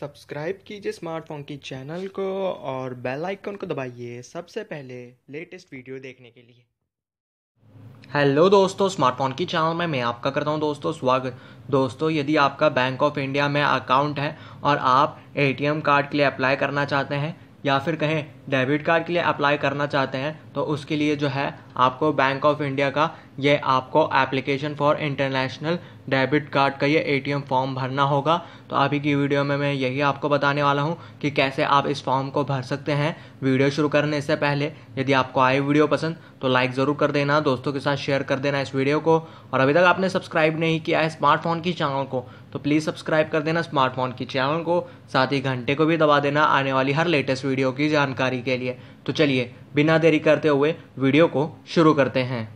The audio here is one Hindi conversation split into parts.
सब्सक्राइब कीजिए स्मार्टफोन की चैनल को और बेल आइकन को दबाइए सबसे पहले लेटेस्ट वीडियो देखने के लिए हेलो दोस्तों स्मार्टफोन की चैनल में मैं आपका करता हूं दोस्तों स्वागत दोस्तों यदि आपका बैंक ऑफ इंडिया में अकाउंट है और आप एटीएम कार्ड के लिए अप्लाई करना चाहते हैं या फिर कहें डेबिट कार्ड के लिए अप्लाई करना चाहते हैं तो उसके लिए जो है आपको बैंक ऑफ इंडिया का ये आपको application for international debit card का ये एटीएम फॉर्म भरना होगा तो अभी की वीडियो में मैं यही आपको बताने वाला हूँ कि कैसे आप इस फॉर्म को भर सकते हैं वीडियो शुरू करने से पहले यदि आपको आई वीडियो पसंद तो लाइक ज़रूर कर देना दोस्तों के साथ शेयर कर देना इस वीडियो को और अभी तक आपने सब्सक्राइब नहीं किया है स्मार्टफोन की चैनल को तो प्लीज़ सब्सक्राइब कर देना स्मार्टफोन की चैनल को साथ ही घंटे को भी दबा देना आने वाली हर लेटेस्ट वीडियो की जानकारी के लिए तो चलिए बिना देरी करते हुए वीडियो को शुरू करते हैं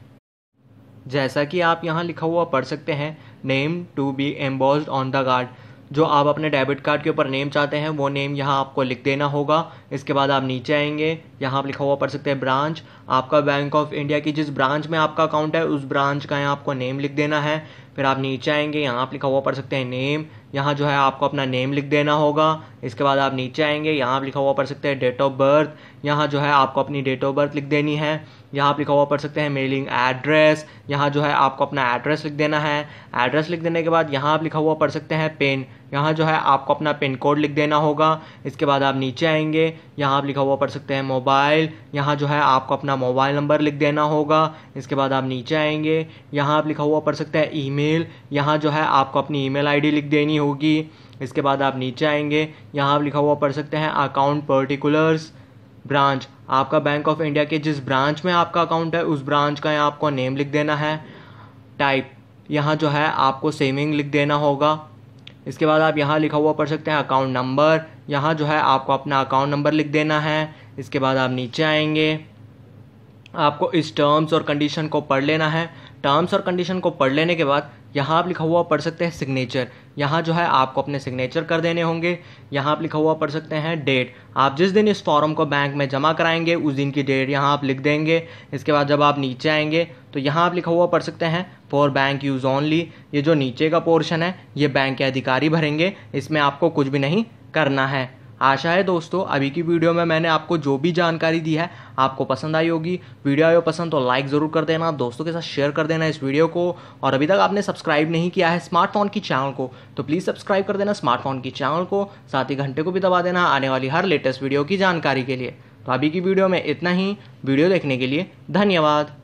जैसा कि आप यहाँ लिखा हुआ पढ़ सकते हैं name to be emboss on the card जो आप अपने डेबिट कार्ड के ऊपर नेम चाहते हैं वो नेम यहाँ आपको लिख देना होगा इसके बाद आप नीचे आएंगे यहाँ आप लिखा हुआ पढ़ सकते हैं ब्रांच आपका बैंक ऑफ इंडिया की जिस ब्रांच में आपका अकाउंट है उस ब्रांच का यहाँ आपको नेम लिख देना है फिर आप नीचे आएंगे यहाँ आप लिखा हुआ पढ़ सकते हैं नेम यहाँ जो है आपको अपना नेम लिख देना होगा इसके बाद आप नीचे आएंगे यहाँ लिखा हुआ पढ़ सकते हैं डेट ऑफ बर्थ यहाँ जो है आपको अपनी डेट ऑफ बर्थ लिख देनी है यहाँ लिखा हुआ पढ़ सकते हैं मेलिंग एड्रेस यहाँ जो है आपको अपना एड्रेस लिख देना है एड्रेस लिख देने के बाद यहाँ आप लिखा हुआ पढ़ सकते हैं पेन यहाँ जो है आपको अपना पिन कोड लिख देना होगा इसके बाद आप नीचे आएंगे यहाँ आप लिखा हुआ पढ़ सकते हैं मोबाइल यहाँ जो है आपको अपना मोबाइल नंबर लिख देना होगा इसके बाद आप नीचे आएंगे यहाँ आप लिखा हुआ पढ़ सकते हैं मेल यहाँ जो है आपको अपनी आई डी लिख देनी होगी इसके बाद आप नीचे आएंगे यहाँ आप लिखा हुआ पढ़ सकते हैं अकाउंट पर्टिकुलर्स ब्रांच आपका बैंक ऑफ इंडिया के जिस ब्रांच में आपका अकाउंट है उस ब्रांच का यहाँ आपको नेम लिख देना है टाइप यहाँ जो है आपको सेविंग लिख देना होगा इसके बाद आप यहाँ लिखा हुआ पढ़ सकते हैं अकाउंट नंबर यहाँ जो है आपको अपना अकाउंट नंबर लिख देना है इसके बाद आप नीचे आएंगे आपको इस टर्म्स और कंडीशन को पढ़ लेना है टर्म्स और कंडीशन को पढ़ लेने के बाद यहाँ आप लिखा हुआ पढ़ सकते हैं सिग्नेचर यहाँ जो है आपको अपने सिग्नेचर कर देने होंगे यहाँ आप लिखा हुआ पढ़ सकते हैं डेट आप जिस दिन इस फॉर्म को बैंक में जमा कराएंगे उस दिन की डेट यहाँ आप लिख देंगे इसके बाद जब आप नीचे आएंगे तो यहाँ आप लिखा हुआ पढ़ सकते हैं फॉर बैंक यूज़ ओनली ये जो नीचे का पोर्शन है ये बैंक के अधिकारी भरेंगे इसमें आपको कुछ भी नहीं करना है आशा है दोस्तों अभी की वीडियो में मैंने आपको जो भी जानकारी दी है आपको पसंद आई होगी वीडियो आयो पसंद तो लाइक ज़रूर कर देना दोस्तों के साथ शेयर कर देना इस वीडियो को और अभी तक आपने सब्सक्राइब नहीं किया है स्मार्टफोन की चैनल को तो प्लीज़ सब्सक्राइब कर देना स्मार्टफोन की चैनल को साथ ही घंटे को भी दबा देना आने वाली हर लेटेस्ट वीडियो की जानकारी के लिए तो अभी की वीडियो में इतना ही वीडियो देखने के लिए धन्यवाद